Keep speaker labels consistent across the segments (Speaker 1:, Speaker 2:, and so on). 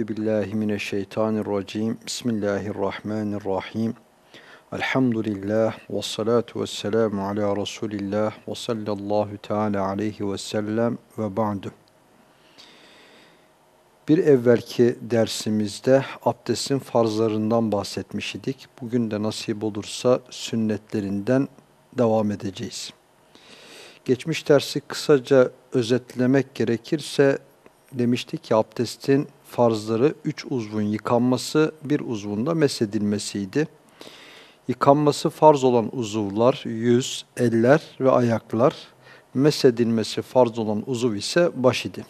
Speaker 1: Euzu billahi mineşşeytanirracim. Bismillahirrahmanirrahim. Elhamdülillah ve salatu ve selamu ala Resulillah ve sallallahu teala aleyhi ve sellem ve ba'du. Bir evvelki dersimizde abdestin farzlarından bahsetmiş idik. Bugün de nasip olursa sünnetlerinden devam edeceğiz. Geçmiş dersi kısaca özetlemek gerekirse demiştik ki abdestin farzları üç uzvun yıkanması, bir uzvun mesedilmesiydi. Yıkanması farz olan uzuvlar, yüz, eller ve ayaklar, mesedilmesi farz olan uzuv ise baş idi.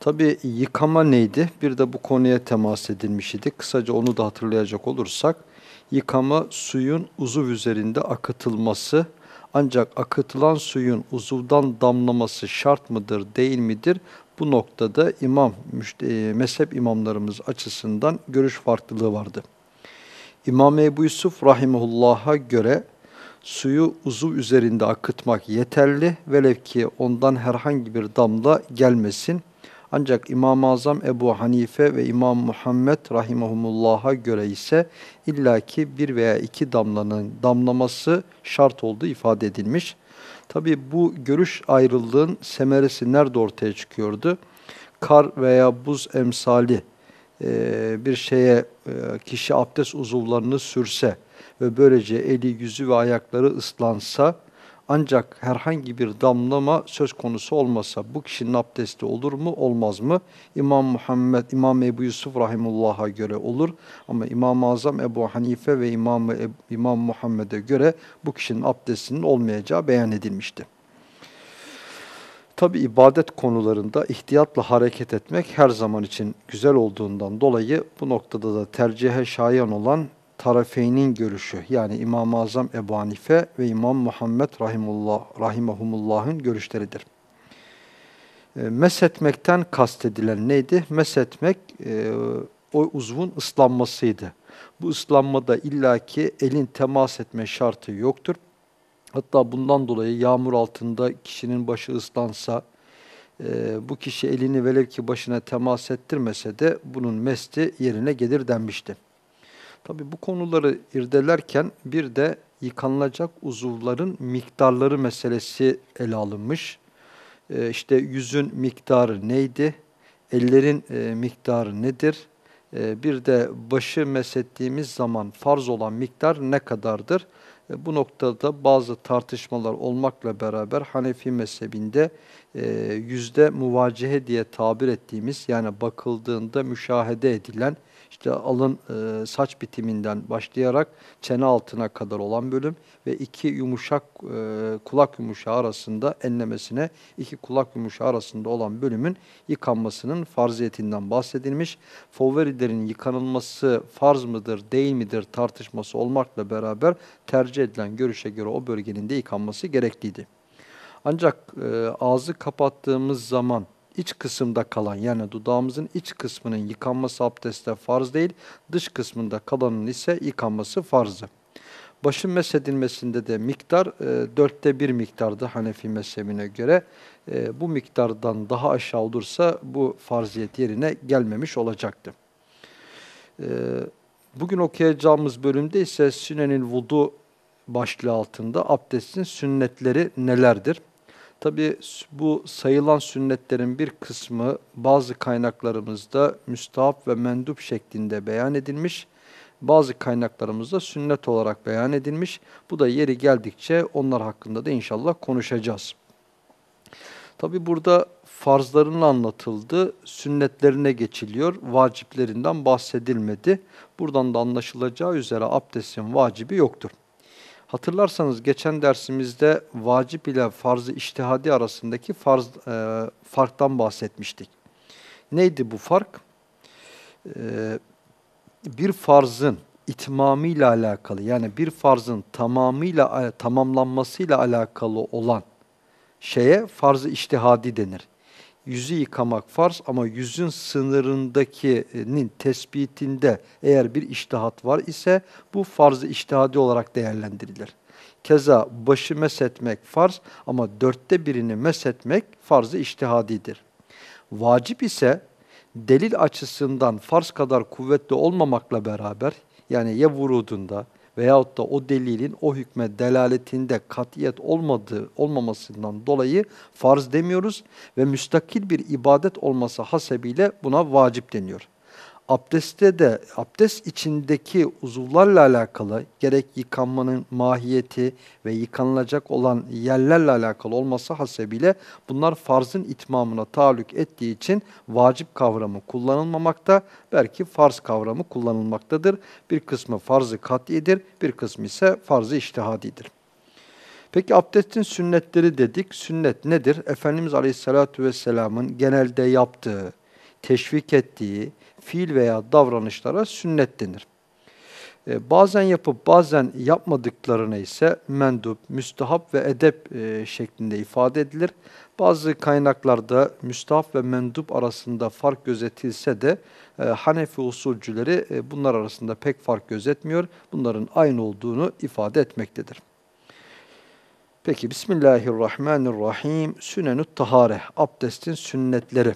Speaker 1: Tabi yıkama neydi? Bir de bu konuya temas edilmiş idi. Kısaca onu da hatırlayacak olursak, yıkama suyun uzuv üzerinde akıtılması, ancak akıtılan suyun uzuvdan damlaması şart mıdır, değil midir? Bu noktada imam, e, mezhep imamlarımız açısından görüş farklılığı vardı. İmam Ebu Yusuf rahimullah'a göre suyu uzuv üzerinde akıtmak yeterli velev ki ondan herhangi bir damla gelmesin. Ancak İmam-ı Azam Ebu Hanife ve İmam Muhammed rahimahumullah'a göre ise illaki bir veya iki damlanın damlaması şart olduğu ifade edilmiş. Tabii bu görüş ayrılığın semeresi nerede ortaya çıkıyordu? Kar veya buz emsali e, bir şeye e, kişi abdest uzuvlarını sürse ve böylece eli, yüzü ve ayakları ıslansa ancak herhangi bir damlama söz konusu olmasa bu kişinin abdesti olur mu olmaz mı? İmam Muhammed, İmam Ebu Yusuf Rahimullah'a göre olur ama İmam-ı Azam Ebu Hanife ve İmam, İmam Muhammed'e göre bu kişinin abdestinin olmayacağı beyan edilmişti. Tabi ibadet konularında ihtiyatla hareket etmek her zaman için güzel olduğundan dolayı bu noktada da tercihe şayan olan tarafeynin görüşü yani İmam-ı Azam Ebu Hanife ve İmam Muhammed Rahimullah, Rahimahumullah'ın görüşleridir. E, mesetmekten kastedilen neydi? Mesetmek e, o uzvun ıslanmasıydı. Bu ıslanmada illaki elin temas etme şartı yoktur. Hatta bundan dolayı yağmur altında kişinin başı ıslansa, e, bu kişi elini velev ki başına temas ettirmese de bunun mesti yerine gelir denmişti. Tabi bu konuları irdelerken bir de yıkanılacak uzuvların miktarları meselesi ele alınmış. E, işte yüzün miktarı neydi? Ellerin e, miktarı nedir? E, bir de başı mesettiğimiz zaman farz olan miktar ne kadardır? E, bu noktada bazı tartışmalar olmakla beraber Hanefi mezhebinde e, yüzde muvacihe diye tabir ettiğimiz yani bakıldığında müşahede edilen işte alın e, saç bitiminden başlayarak çene altına kadar olan bölüm ve iki yumuşak e, kulak yumuşağı arasında enlemesine iki kulak yumuşağı arasında olan bölümün yıkanmasının farziyetinden bahsedilmiş. Favorilerin yıkanılması farz mıdır değil midir tartışması olmakla beraber tercih edilen görüşe göre o bölgenin de yıkanması gerekliydi. Ancak e, ağzı kapattığımız zaman iç kısımda kalan yani dudağımızın iç kısmının yıkanması abdeste farz değil, dış kısmında kalanın ise yıkanması farzı. Başın mesedilmesinde de miktar e, dörtte bir miktardı Hanefi mezhebine göre. E, bu miktardan daha aşağı olursa bu farziyet yerine gelmemiş olacaktı. E, bugün okuyacağımız bölümde ise Sünen'in vudu başlığı altında abdestin sünnetleri nelerdir? Tabi bu sayılan sünnetlerin bir kısmı bazı kaynaklarımızda müstahap ve mendup şeklinde beyan edilmiş. Bazı kaynaklarımızda sünnet olarak beyan edilmiş. Bu da yeri geldikçe onlar hakkında da inşallah konuşacağız. Tabi burada farzların anlatıldı, sünnetlerine geçiliyor, vaciplerinden bahsedilmedi. Buradan da anlaşılacağı üzere abdestin vacibi yoktur. Hatırlarsanız geçen dersimizde vacip ile farz-ı iştihadi arasındaki farz, e, farktan bahsetmiştik. Neydi bu fark? E, bir farzın itmamıyla alakalı yani bir farzın tamamıyla e, tamamlanmasıyla alakalı olan şeye farz-ı iştihadi denir yüzü yıkamak farz ama yüzün sınırındakinin tespitinde eğer bir iştihat var ise bu farz-ı iştihadi olarak değerlendirilir. Keza başı mesetmek farz ama dörtte birini mesetmek farz-ı iştihadidir. Vacip ise delil açısından farz kadar kuvvetli olmamakla beraber yani ya vurudunda veyahut da o delilin o hükme delaletinde katiyet olmadığı olmamasından dolayı farz demiyoruz ve müstakil bir ibadet olması hasebiyle buna vacip deniyor abdestte de abdest içindeki uzuvlarla alakalı gerek yıkanmanın mahiyeti ve yıkanılacak olan yerlerle alakalı olması hasebiyle bunlar farzın itmamına taluk ettiği için vacip kavramı kullanılmamakta belki farz kavramı kullanılmaktadır. Bir kısmı farzı katidir bir kısmı ise farzı iştihadidir. Peki abdestin sünnetleri dedik. Sünnet nedir? Efendimiz Aleyhisselatü Vesselam'ın genelde yaptığı, teşvik ettiği, fiil veya davranışlara sünnet denir. E, bazen yapıp bazen yapmadıklarını ise mendup, müstahap ve edep e, şeklinde ifade edilir. Bazı kaynaklarda müstahap ve mendup arasında fark gözetilse de e, Hanefi usulcüleri e, bunlar arasında pek fark gözetmiyor. Bunların aynı olduğunu ifade etmektedir. Peki Bismillahirrahmanirrahim. Sünenü tahare, abdestin sünnetleri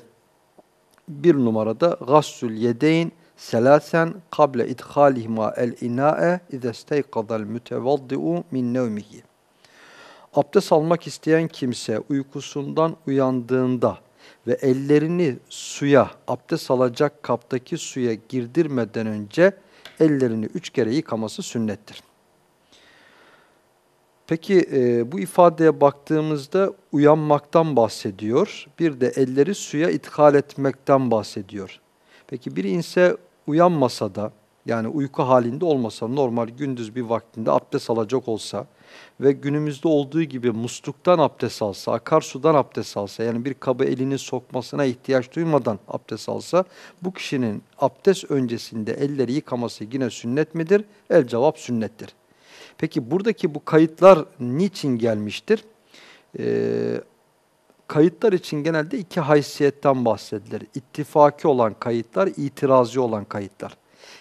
Speaker 1: bir numarada gassül yedeyn selasen kable idhalihma el inae izesteyqadal mütevaddiu min nevmihi. Abdest almak isteyen kimse uykusundan uyandığında ve ellerini suya, abdest alacak kaptaki suya girdirmeden önce ellerini üç kere yıkaması sünnettir. Peki e, bu ifadeye baktığımızda uyanmaktan bahsediyor. Bir de elleri suya ithal etmekten bahsediyor. Peki bir inse uyanmasa da yani uyku halinde olmasa normal gündüz bir vaktinde abdest alacak olsa ve günümüzde olduğu gibi musluktan abdest alsa, akarsudan abdest alsa yani bir kabı elini sokmasına ihtiyaç duymadan abdest alsa bu kişinin abdest öncesinde elleri yıkaması yine sünnet midir? El cevap sünnettir. Peki buradaki bu kayıtlar niçin gelmiştir? Ee, kayıtlar için genelde iki haysiyetten bahsedilir. İttifaki olan kayıtlar, itirazcı olan kayıtlar.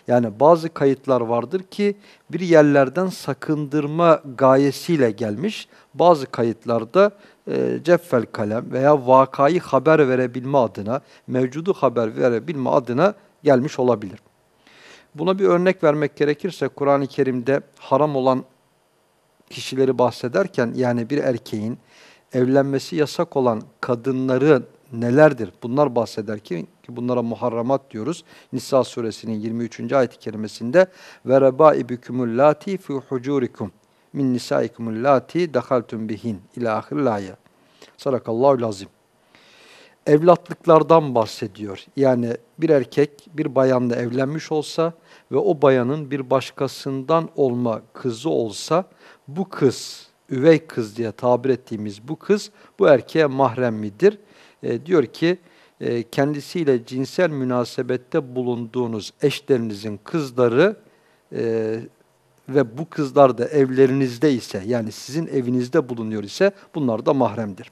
Speaker 1: Yani bazı kayıtlar vardır ki bir yerlerden sakındırma gayesiyle gelmiş. Bazı kayıtlarda e, ceffel kalem veya vakayı haber verebilme adına, mevcudu haber verebilme adına gelmiş olabilir. Buna bir örnek vermek gerekirse Kur'an-ı Kerim'de haram olan kişileri bahsederken yani bir erkeğin evlenmesi yasak olan kadınları nelerdir? Bunlar bahseder ki, ki bunlara muharramat diyoruz. Nisa suresinin 23. ayet-i kerimesinde ve rebaibikumul lati fi hucurikum min nisaikumul lati dahaltum bihin ila ahirlaya. Sadakallahu lazim evlatlıklardan bahsediyor. Yani bir erkek bir bayanla evlenmiş olsa ve o bayanın bir başkasından olma kızı olsa bu kız, üvey kız diye tabir ettiğimiz bu kız bu erkeğe mahrem midir? E, diyor ki e, kendisiyle cinsel münasebette bulunduğunuz eşlerinizin kızları e, ve bu kızlar da evlerinizde ise yani sizin evinizde bulunuyor ise bunlar da mahremdir.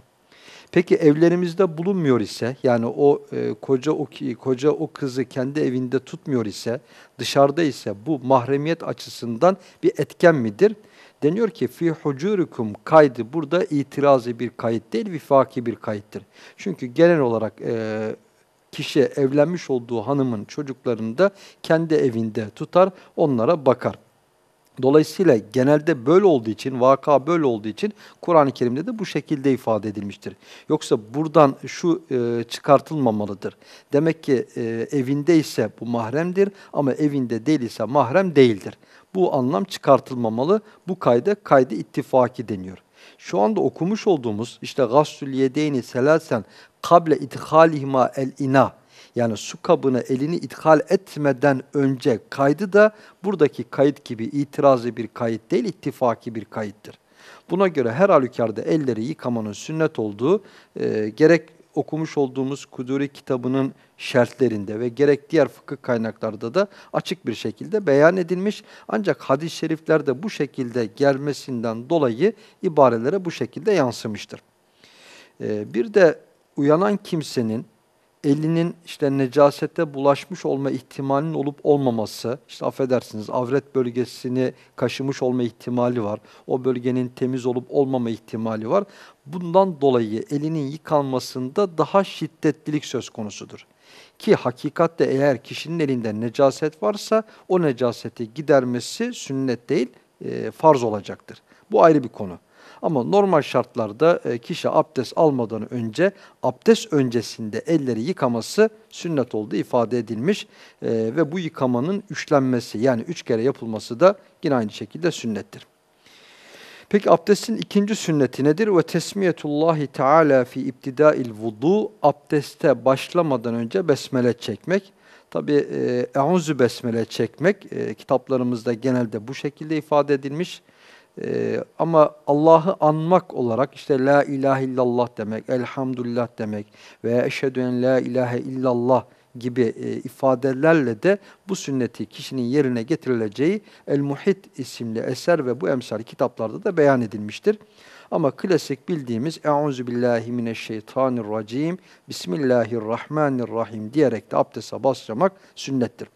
Speaker 1: Peki evlerimizde bulunmuyor ise yani o e, koca o koca o kızı kendi evinde tutmuyor ise dışarıda ise bu mahremiyet açısından bir etken midir? Deniyor ki fi hucurukum kaydı burada itirazı bir kayıt değil vifaki bir kayıttır. Çünkü genel olarak e, kişi evlenmiş olduğu hanımın çocuklarını da kendi evinde tutar onlara bakar. Dolayısıyla genelde böyle olduğu için, vaka böyle olduğu için Kur'an-ı Kerim'de de bu şekilde ifade edilmiştir. Yoksa buradan şu e, çıkartılmamalıdır. Demek ki e, evinde ise bu mahremdir ama evinde değil ise mahrem değildir. Bu anlam çıkartılmamalı. Bu kayda kaydı ittifaki deniyor. Şu anda okumuş olduğumuz işte gassül yedeyni selasen kable ithalihma el ina yani su kabına elini ithal etmeden önce kaydı da buradaki kayıt gibi itirazlı bir kayıt değil, ittifaki bir kayıttır. Buna göre her halükarda elleri yıkamanın sünnet olduğu e, gerek okumuş olduğumuz Kuduri kitabının şertlerinde ve gerek diğer fıkıh kaynaklarda da açık bir şekilde beyan edilmiş. Ancak hadis-i şeriflerde bu şekilde gelmesinden dolayı ibarelere bu şekilde yansımıştır. Ee, bir de uyanan kimsenin elinin işte necasete bulaşmış olma ihtimalinin olup olmaması, işte affedersiniz avret bölgesini kaşımış olma ihtimali var. O bölgenin temiz olup olmama ihtimali var. Bundan dolayı elinin yıkanmasında daha şiddetlilik söz konusudur. Ki hakikatte eğer kişinin elinde necaset varsa o necaseti gidermesi sünnet değil, e, farz olacaktır. Bu ayrı bir konu. Ama normal şartlarda e, kişi abdest almadan önce abdest öncesinde elleri yıkaması sünnet olduğu ifade edilmiş. E, ve bu yıkamanın üçlenmesi yani üç kere yapılması da yine aynı şekilde sünnettir. Peki abdestin ikinci sünneti nedir? Ve tesmiyetullahi teala fi ibtidail vudu abdeste başlamadan önce besmele çekmek. Tabi e, eûzü besmele çekmek e, kitaplarımızda genelde bu şekilde ifade edilmiş. Ee, ama Allah'ı anmak olarak işte La ilahe illallah demek, Elhamdülillah demek veya Eşhedü en La ilahe illallah gibi e, ifadelerle de bu sünneti kişinin yerine getirileceği El-Muhit isimli eser ve bu emsal kitaplarda da beyan edilmiştir. Ama klasik bildiğimiz Euzu billahi mineşşeytanirracim Bismillahirrahmanirrahim diyerek de abdeste başlamak sünnettir.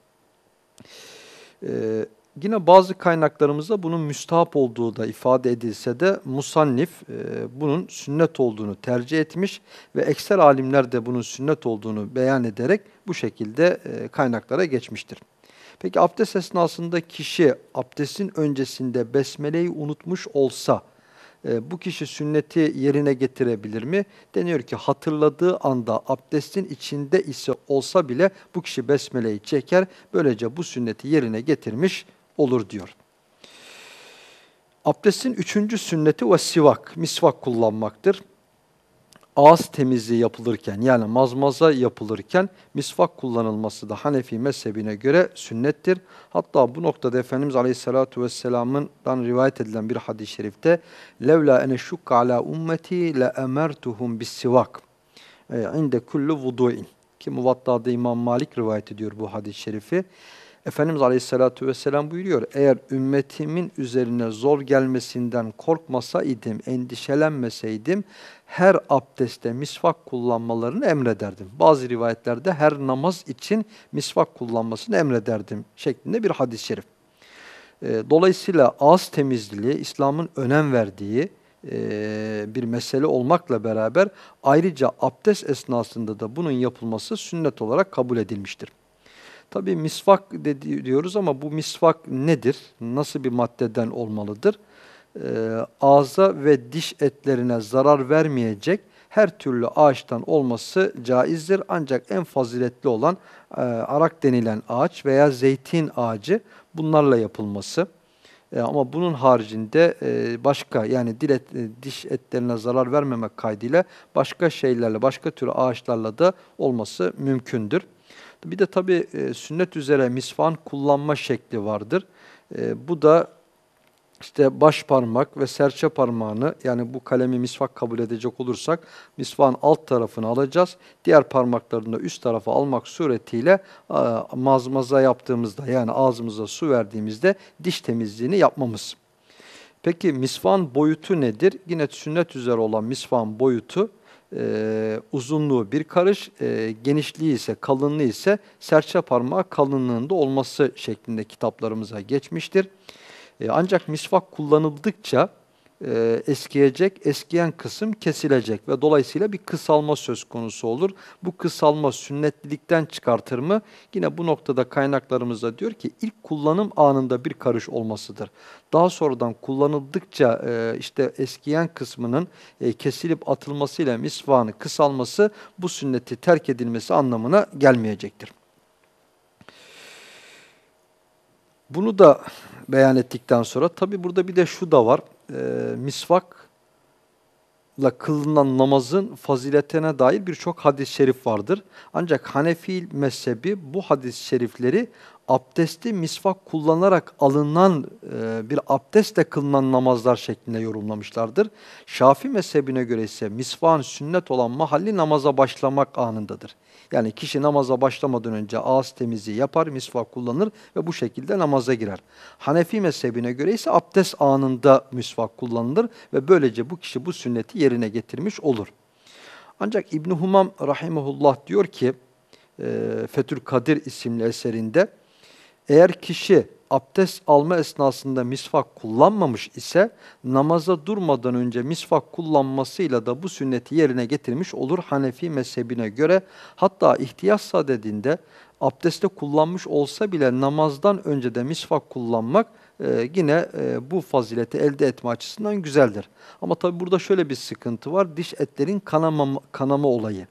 Speaker 1: Ee, Yine bazı kaynaklarımızda bunun müstahap olduğu da ifade edilse de musannif e, bunun sünnet olduğunu tercih etmiş ve ekser alimler de bunun sünnet olduğunu beyan ederek bu şekilde e, kaynaklara geçmiştir. Peki abdest esnasında kişi abdestin öncesinde besmeleyi unutmuş olsa e, bu kişi sünneti yerine getirebilir mi? Deniyor ki hatırladığı anda abdestin içinde ise olsa bile bu kişi besmeleyi çeker. Böylece bu sünneti yerine getirmiş olur diyor. Abdestin üçüncü sünneti ve sivak, misvak kullanmaktır. Ağız temizliği yapılırken yani mazmaza yapılırken misvak kullanılması da Hanefi mezhebine göre sünnettir. Hatta bu noktada Efendimiz Aleyhisselatü Vesselam'dan rivayet edilen bir hadis-i şerifte لَوْلَا اَنَشُكَّ عَلَى اُمَّتِي لَاَمَرْتُهُمْ بِالسِّوَاكِ inde kullu vudu'in ki muvatta'da İmam Malik rivayet ediyor bu hadis-i şerifi. Efendimiz Aleyhisselatü Vesselam buyuruyor, eğer ümmetimin üzerine zor gelmesinden korkmasa idim, endişelenmeseydim, her abdeste misvak kullanmalarını emrederdim. Bazı rivayetlerde her namaz için misvak kullanmasını emrederdim şeklinde bir hadis-i şerif. Ee, dolayısıyla ağız temizliği İslam'ın önem verdiği, ee, bir mesele olmakla beraber ayrıca abdest esnasında da bunun yapılması sünnet olarak kabul edilmiştir. Tabii misvak dedi, diyoruz ama bu misvak nedir? Nasıl bir maddeden olmalıdır? Ee, ağza ve diş etlerine zarar vermeyecek her türlü ağaçtan olması caizdir. Ancak en faziletli olan e, arak denilen ağaç veya zeytin ağacı bunlarla yapılması. E, ama bunun haricinde e, başka yani dil et, e, diş etlerine zarar vermemek kaydıyla başka şeylerle, başka tür ağaçlarla da olması mümkündür. Bir de tabi e, sünnet üzere misvan kullanma şekli vardır. E, bu da işte baş parmak ve serçe parmağını yani bu kalemi misvak kabul edecek olursak misvan alt tarafını alacağız. Diğer parmaklarını da üst tarafı almak suretiyle mazmaza yaptığımızda yani ağzımıza su verdiğimizde diş temizliğini yapmamız. Peki misvan boyutu nedir? Yine sünnet üzere olan misvan boyutu e, uzunluğu bir karış, e, genişliği ise kalınlığı ise serçe parmağı kalınlığında olması şeklinde kitaplarımıza geçmiştir. E, ancak misvak kullanıldıkça e, eskiyecek, eskiyen kısım kesilecek ve dolayısıyla bir kısalma söz konusu olur. Bu kısalma sünnetlilikten çıkartır mı? Yine bu noktada kaynaklarımızda diyor ki ilk kullanım anında bir karış olmasıdır. Daha sonradan kullanıldıkça e, işte eskiyen kısmının e, kesilip atılmasıyla misvanı kısalması bu sünneti terk edilmesi anlamına gelmeyecektir. Bunu da beyan ettikten sonra tabi burada bir de şu da var. E, misvakla kılınan namazın faziletine dair birçok hadis-i şerif vardır. Ancak Hanefi mezhebi bu hadis-i şerifleri abdesti misvak kullanarak alınan e, bir abdestle kılınan namazlar şeklinde yorumlamışlardır. Şafi mezhebine göre ise misvan sünnet olan mahalli namaza başlamak anındadır. Yani kişi namaza başlamadan önce ağız temizliği yapar, misvak kullanır ve bu şekilde namaza girer. Hanefi mezhebine göre ise abdest anında misvak kullanılır ve böylece bu kişi bu sünneti yerine getirmiş olur. Ancak İbn Humam rahimullah diyor ki, e, Fetül Kadir isimli eserinde eğer kişi abdest alma esnasında misvak kullanmamış ise namaza durmadan önce misvak kullanmasıyla da bu sünneti yerine getirmiş olur Hanefi mezhebine göre. Hatta ihtiyaç sadedinde abdeste kullanmış olsa bile namazdan önce de misvak kullanmak e, yine e, bu fazileti elde etme açısından güzeldir. Ama tabi burada şöyle bir sıkıntı var diş etlerin kanama, kanama olayı.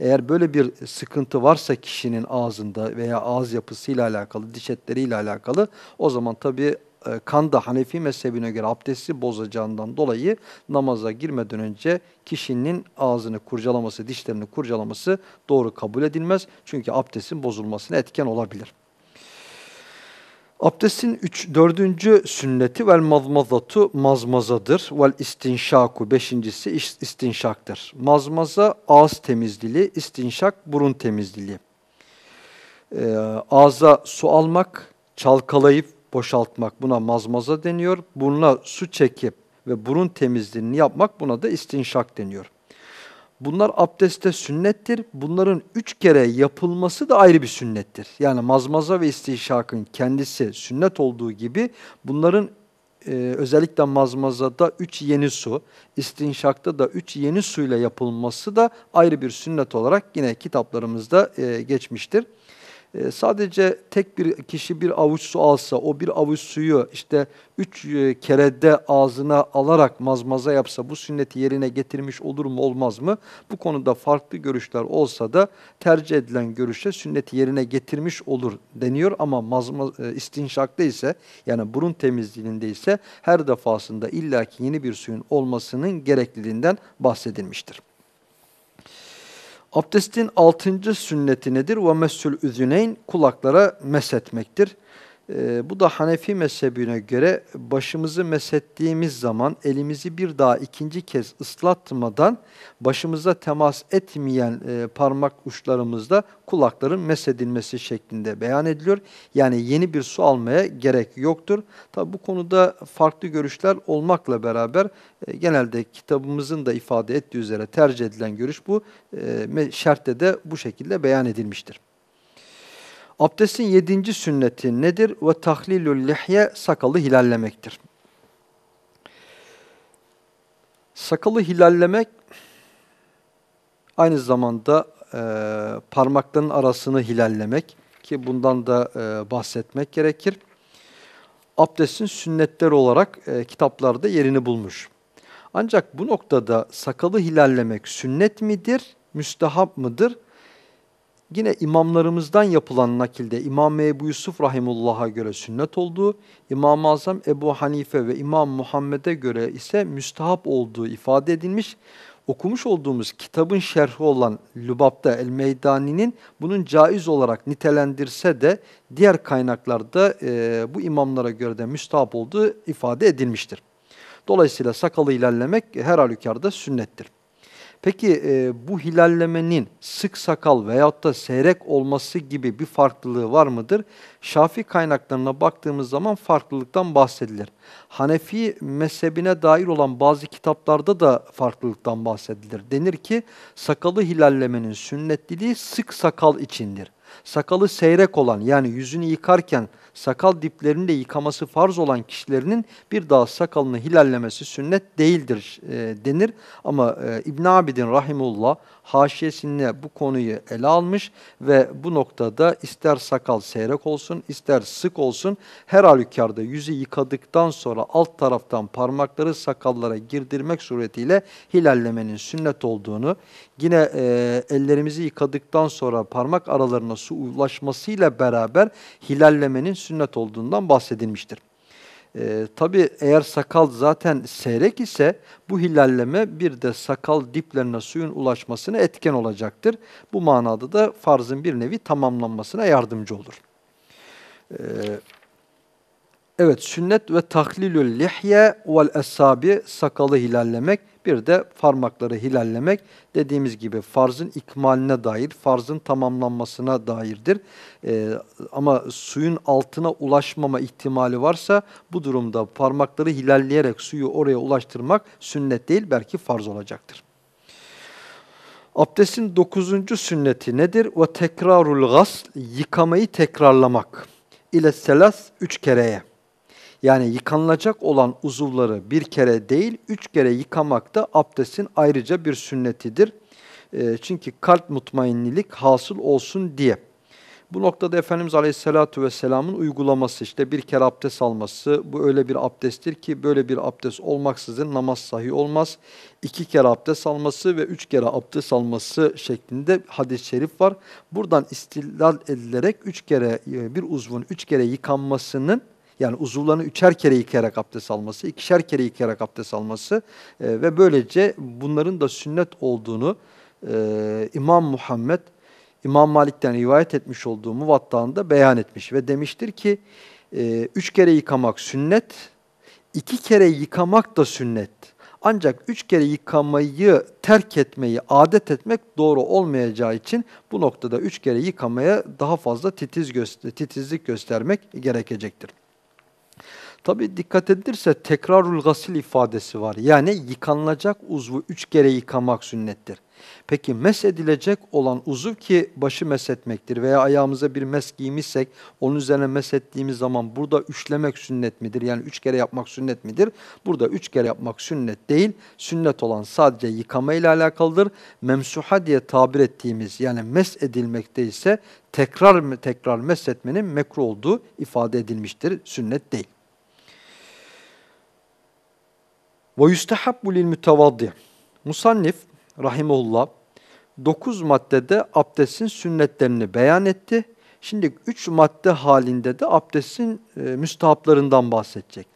Speaker 1: Eğer böyle bir sıkıntı varsa kişinin ağzında veya ağız yapısıyla alakalı, diş etleriyle alakalı o zaman tabii e, kan da Hanefi mezhebine göre abdesti bozacağından dolayı namaza girmeden önce kişinin ağzını kurcalaması, dişlerini kurcalaması doğru kabul edilmez. Çünkü abdestin bozulmasına etken olabilir. Abdestin üç, dördüncü sünneti vel mazmazatu mazmazadır. Vel istinşaku beşincisi istinşaktır. Mazmaza ağız temizliliği, istinşak burun temizliliği. Ee, ağza su almak, çalkalayıp boşaltmak buna mazmaza deniyor. Buruna su çekip ve burun temizliğini yapmak buna da istinşak deniyor. Bunlar abdeste sünnettir. Bunların üç kere yapılması da ayrı bir sünnettir. Yani mazmaza ve istişakın kendisi sünnet olduğu gibi bunların e, özellikle mazmazada üç yeni su, istinşakta da üç yeni suyla yapılması da ayrı bir sünnet olarak yine kitaplarımızda e, geçmiştir. Ee, sadece tek bir kişi bir avuç su alsa, o bir avuç suyu işte üç e, kerede ağzına alarak mazmaza yapsa bu sünneti yerine getirmiş olur mu olmaz mı? Bu konuda farklı görüşler olsa da tercih edilen görüşe sünneti yerine getirmiş olur deniyor ama mazma, e, istinşakta ise yani burun temizliğinde ise her defasında illaki yeni bir suyun olmasının gerekliliğinden bahsedilmiştir. Abdestin altıncı sünneti nedir? Ve mesül üzüneyn kulaklara mesetmektir. E, bu da Hanefi mezhebine göre başımızı mesettiğimiz zaman elimizi bir daha ikinci kez ıslatmadan başımıza temas etmeyen e, parmak uçlarımızda kulakların mesedilmesi şeklinde beyan ediliyor. Yani yeni bir su almaya gerek yoktur. Tabi bu konuda farklı görüşler olmakla beraber e, genelde kitabımızın da ifade ettiği üzere tercih edilen görüş bu. E, şerhte de bu şekilde beyan edilmiştir. Abdestin yedinci sünneti nedir? Ve tahlilül lihye sakalı hilallemektir. Sakalı hilallemek aynı zamanda e, parmakların arasını hilallemek ki bundan da e, bahsetmek gerekir. Abdestin sünnetleri olarak e, kitaplarda yerini bulmuş. Ancak bu noktada sakalı hilallemek sünnet midir, müstehap mıdır? yine imamlarımızdan yapılan nakilde İmam Ebu Yusuf Rahimullah'a göre sünnet olduğu, İmam-ı Azam Ebu Hanife ve İmam Muhammed'e göre ise müstahap olduğu ifade edilmiş. Okumuş olduğumuz kitabın şerhi olan Lübab'da El-Meydani'nin bunun caiz olarak nitelendirse de diğer kaynaklarda e, bu imamlara göre de müstahap olduğu ifade edilmiştir. Dolayısıyla sakalı ilerlemek her halükarda sünnettir. Peki e, bu hilallemenin sık sakal veyahut da seyrek olması gibi bir farklılığı var mıdır? Şafi kaynaklarına baktığımız zaman farklılıktan bahsedilir. Hanefi mezhebine dair olan bazı kitaplarda da farklılıktan bahsedilir. Denir ki sakalı hilallemenin sünnetliliği sık sakal içindir. Sakalı seyrek olan yani yüzünü yıkarken sakal dipleriyle yıkaması farz olan kişilerinin bir daha sakalını hilallemesi sünnet değildir e, denir. Ama e, İbn Abidin rahimullah haşiyesinde bu konuyu ele almış ve bu noktada ister sakal seyrek olsun ister sık olsun her halükarda yüzü yıkadıktan sonra alt taraftan parmakları sakallara girdirmek suretiyle hilallemenin sünnet olduğunu yine e, ellerimizi yıkadıktan sonra parmak aralarına su ulaşmasıyla beraber hilallemenin sünnet sünnet olduğundan bahsedilmiştir. E, ee, Tabi eğer sakal zaten seyrek ise bu hilalleme bir de sakal diplerine suyun ulaşmasına etken olacaktır. Bu manada da farzın bir nevi tamamlanmasına yardımcı olur. Evet. Evet sünnet ve taklilül lihye vel esabi sakalı hilallemek bir de parmakları hilallemek dediğimiz gibi farzın ikmaline dair, farzın tamamlanmasına dairdir. Ee, ama suyun altına ulaşmama ihtimali varsa bu durumda parmakları hilalleyerek suyu oraya ulaştırmak sünnet değil belki farz olacaktır. Abdestin dokuzuncu sünneti nedir? Ve tekrarul gasl, yıkamayı tekrarlamak. ile selas, üç kereye. Yani yıkanılacak olan uzuvları bir kere değil, üç kere yıkamak da abdestin ayrıca bir sünnetidir. E, çünkü kalp mutmainnilik hasıl olsun diye. Bu noktada Efendimiz Aleyhisselatü Vesselam'ın uygulaması işte bir kere abdest alması bu öyle bir abdesttir ki böyle bir abdest olmaksızın namaz sahih olmaz. İki kere abdest alması ve üç kere abdest alması şeklinde hadis-i şerif var. Buradan istilal edilerek üç kere e, bir uzvun üç kere yıkanmasının yani uzuvlarını üçer kere yıkayarak abdest alması, ikişer kere yıkayarak abdest alması e, ve böylece bunların da sünnet olduğunu e, İmam Muhammed, İmam Malik'ten rivayet etmiş olduğu muvattağında beyan etmiş ve demiştir ki e, üç kere yıkamak sünnet, iki kere yıkamak da sünnet. Ancak üç kere yıkamayı terk etmeyi adet etmek doğru olmayacağı için bu noktada üç kere yıkamaya daha fazla titiz göster titizlik göstermek gerekecektir. Tabi dikkat edilirse tekrarul gasil ifadesi var. Yani yıkanılacak uzvu üç kere yıkamak sünnettir. Peki mes edilecek olan uzuv ki başı mes etmektir veya ayağımıza bir mes giymişsek onun üzerine mes ettiğimiz zaman burada üçlemek sünnet midir? Yani üç kere yapmak sünnet midir? Burada üç kere yapmak sünnet değil. Sünnet olan sadece yıkama ile alakalıdır. Memsuha diye tabir ettiğimiz yani mes edilmekte ise tekrar tekrar mes etmenin mekruh olduğu ifade edilmiştir. Sünnet değil. Ve yüstehabbu lil mütevaddi. Musannif rahimullah 9 maddede abdestin sünnetlerini beyan etti. Şimdi 3 madde halinde de abdestin e, müstahaplarından bahsedecek.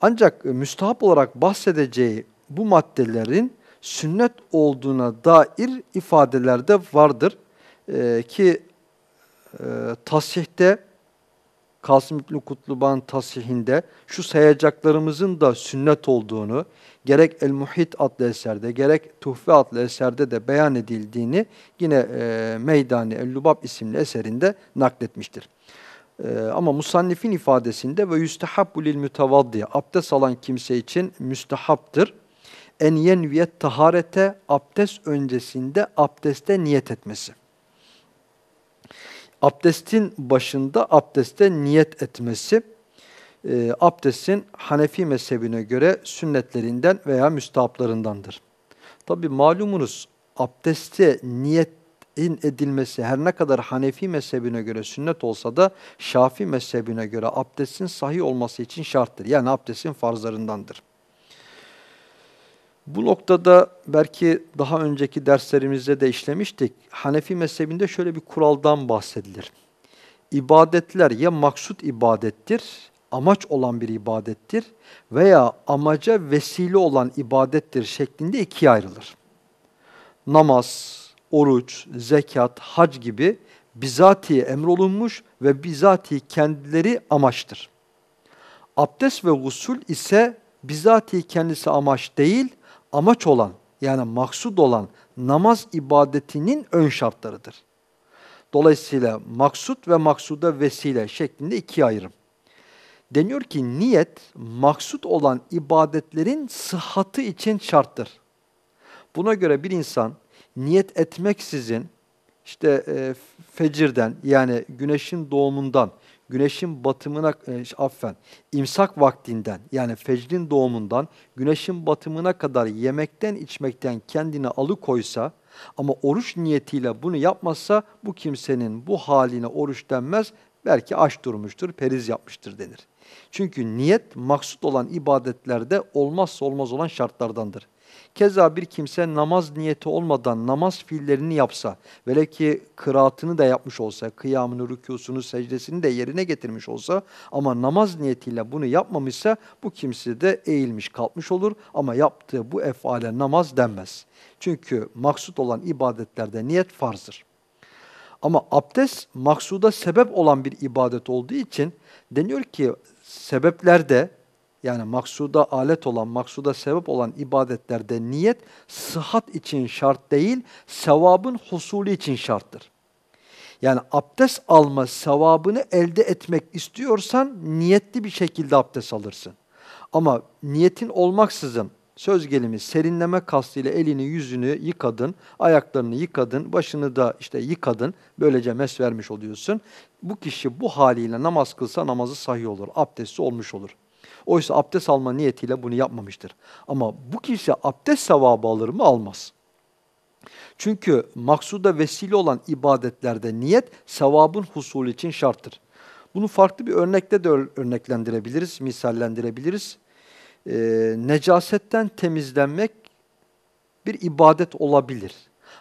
Speaker 1: Ancak e, müstahap olarak bahsedeceği bu maddelerin sünnet olduğuna dair ifadeler de vardır. E, ki e, tasihte Kasım İbni Kutluban tasihinde şu sayacaklarımızın da sünnet olduğunu, gerek El-Muhit adlı eserde, gerek Tuhfe adlı eserde de beyan edildiğini yine e, Meydani El-Lubab isimli eserinde nakletmiştir. E, ama musannifin ifadesinde ve yüstehabbu lil mütevaddiye, abdest alan kimse için müstehaptır. En yenviyet taharete, abdest öncesinde abdeste niyet etmesi. Abdestin başında abdeste niyet etmesi, e, abdestin Hanefi mezhebine göre sünnetlerinden veya müstahaplarındandır. Tabi malumunuz abdeste niyetin edilmesi her ne kadar Hanefi mezhebine göre sünnet olsa da Şafi mezhebine göre abdestin sahih olması için şarttır. Yani abdestin farzlarındandır. Bu noktada belki daha önceki derslerimizde de işlemiştik. Hanefi mezhebinde şöyle bir kuraldan bahsedilir. İbadetler ya maksut ibadettir, amaç olan bir ibadettir veya amaca vesile olan ibadettir şeklinde ikiye ayrılır. Namaz, oruç, zekat, hac gibi bizatihi emrolunmuş ve bizatihi kendileri amaçtır. Abdest ve gusül ise bizatihi kendisi amaç değil, amaç olan yani maksud olan namaz ibadetinin ön şartlarıdır. Dolayısıyla maksut ve maksuda vesile şeklinde ikiye ayırım. Deniyor ki niyet maksut olan ibadetlerin sıhhati için şarttır. Buna göre bir insan niyet etmeksizin işte e, fecirden yani güneşin doğumundan güneşin batımına e, affen imsak vaktinden yani fecrin doğumundan güneşin batımına kadar yemekten içmekten kendini alıkoysa ama oruç niyetiyle bunu yapmazsa bu kimsenin bu haline oruç denmez belki aç durmuştur, periz yapmıştır denir. Çünkü niyet maksut olan ibadetlerde olmazsa olmaz olan şartlardandır. Keza bir kimse namaz niyeti olmadan namaz fiillerini yapsa, velev ki kıraatını da yapmış olsa, kıyamını, rükusunu, secdesini de yerine getirmiş olsa ama namaz niyetiyle bunu yapmamışsa bu kimse de eğilmiş kalkmış olur ama yaptığı bu efale namaz denmez. Çünkü maksut olan ibadetlerde niyet farzdır. Ama abdest maksuda sebep olan bir ibadet olduğu için deniyor ki sebeplerde yani maksuda alet olan, maksuda sebep olan ibadetlerde niyet sıhhat için şart değil, sevabın husulü için şarttır. Yani abdest alma sevabını elde etmek istiyorsan niyetli bir şekilde abdest alırsın. Ama niyetin olmaksızın söz gelimi serinleme kastıyla elini yüzünü yıkadın, ayaklarını yıkadın, başını da işte yıkadın. Böylece mes vermiş oluyorsun. Bu kişi bu haliyle namaz kılsa namazı sahih olur, abdesti olmuş olur. Oysa abdest alma niyetiyle bunu yapmamıştır. Ama bu kişi abdest sevabı alır mı? Almaz. Çünkü maksuda vesile olan ibadetlerde niyet sevabın husulü için şarttır. Bunu farklı bir örnekte de örneklendirebiliriz, misallendirebiliriz. Ee, necasetten temizlenmek bir ibadet olabilir.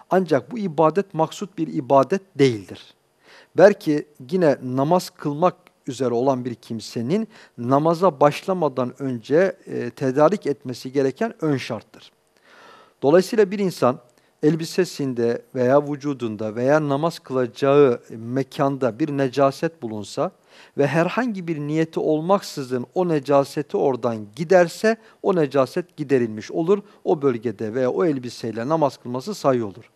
Speaker 1: Ancak bu ibadet maksut bir ibadet değildir. Belki yine namaz kılmak üzere olan bir kimsenin namaza başlamadan önce e, tedarik etmesi gereken ön şarttır. Dolayısıyla bir insan elbisesinde veya vücudunda veya namaz kılacağı mekanda bir necaset bulunsa ve herhangi bir niyeti olmaksızın o necaseti oradan giderse o necaset giderilmiş olur. O bölgede veya o elbiseyle namaz kılması sayı olur.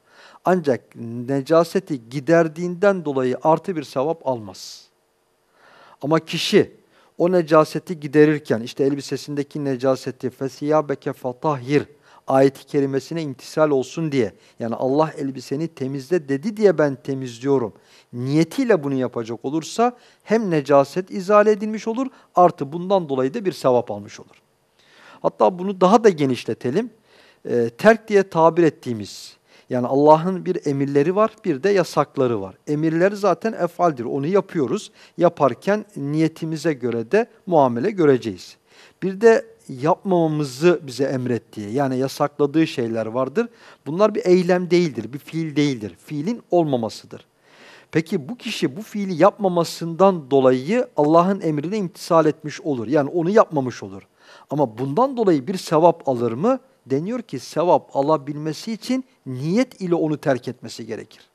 Speaker 1: Ancak necaseti giderdiğinden dolayı artı bir sevap almaz. Ama kişi o necaseti giderirken işte elbisesindeki necaseti fesiyabeke fatahhir ayeti kerimesine intisal olsun diye yani Allah elbiseni temizle dedi diye ben temizliyorum niyetiyle bunu yapacak olursa hem necaset izale edilmiş olur artı bundan dolayı da bir sevap almış olur. Hatta bunu daha da genişletelim. E, terk diye tabir ettiğimiz yani Allah'ın bir emirleri var, bir de yasakları var. Emirleri zaten efaldir. Onu yapıyoruz. Yaparken niyetimize göre de muamele göreceğiz. Bir de yapmamamızı bize emrettiği yani yasakladığı şeyler vardır. Bunlar bir eylem değildir, bir fiil değildir. Fiilin olmamasıdır. Peki bu kişi bu fiili yapmamasından dolayı Allah'ın emrine imtisal etmiş olur. Yani onu yapmamış olur. Ama bundan dolayı bir sevap alır mı? deniyor ki sevap alabilmesi için niyet ile onu terk etmesi gerekir.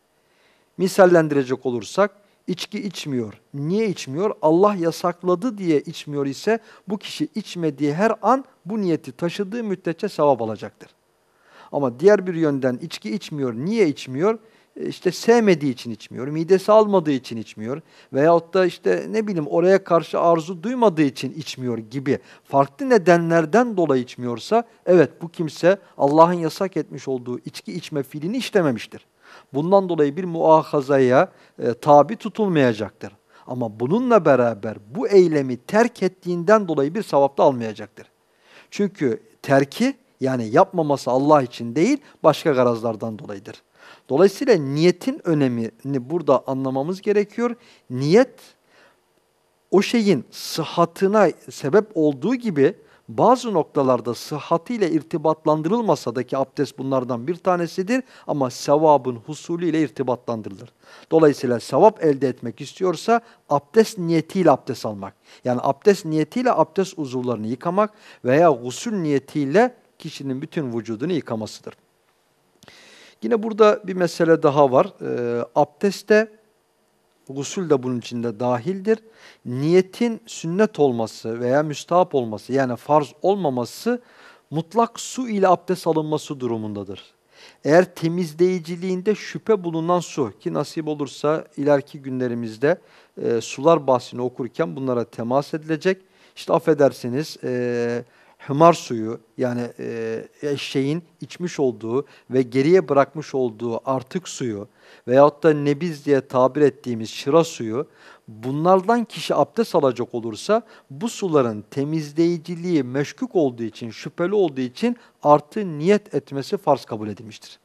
Speaker 1: Misallendirecek olursak içki içmiyor. Niye içmiyor? Allah yasakladı diye içmiyor ise bu kişi içmediği her an bu niyeti taşıdığı müddetçe sevap alacaktır. Ama diğer bir yönden içki içmiyor. Niye içmiyor? işte sevmediği için içmiyor, midesi almadığı için içmiyor veyahut da işte ne bileyim oraya karşı arzu duymadığı için içmiyor gibi farklı nedenlerden dolayı içmiyorsa evet bu kimse Allah'ın yasak etmiş olduğu içki içme fiilini işlememiştir. Bundan dolayı bir muahazaya e, tabi tutulmayacaktır. Ama bununla beraber bu eylemi terk ettiğinden dolayı bir sevap da almayacaktır. Çünkü terki yani yapmaması Allah için değil başka garazlardan dolayıdır. Dolayısıyla niyetin önemini burada anlamamız gerekiyor. Niyet o şeyin sıhhatına sebep olduğu gibi bazı noktalarda sıhhatiyle irtibatlandırılmasa da ki abdest bunlardan bir tanesidir ama sevabın husulüyle irtibatlandırılır. Dolayısıyla sevap elde etmek istiyorsa abdest niyetiyle abdest almak. Yani abdest niyetiyle abdest uzuvlarını yıkamak veya gusül niyetiyle kişinin bütün vücudunu yıkamasıdır. Yine burada bir mesele daha var. E, abdeste, gusül de bunun içinde dahildir. Niyetin sünnet olması veya müstahap olması yani farz olmaması mutlak su ile abdest alınması durumundadır. Eğer temizleyiciliğinde şüphe bulunan su ki nasip olursa ileriki günlerimizde e, sular bahsini okurken bunlara temas edilecek. İşte affedersiniz e, hımar suyu yani e, eşeğin içmiş olduğu ve geriye bırakmış olduğu artık suyu veyahut da nebiz diye tabir ettiğimiz şıra suyu bunlardan kişi abdest alacak olursa bu suların temizleyiciliği meşkuk olduğu için, şüpheli olduğu için artı niyet etmesi farz kabul edilmiştir.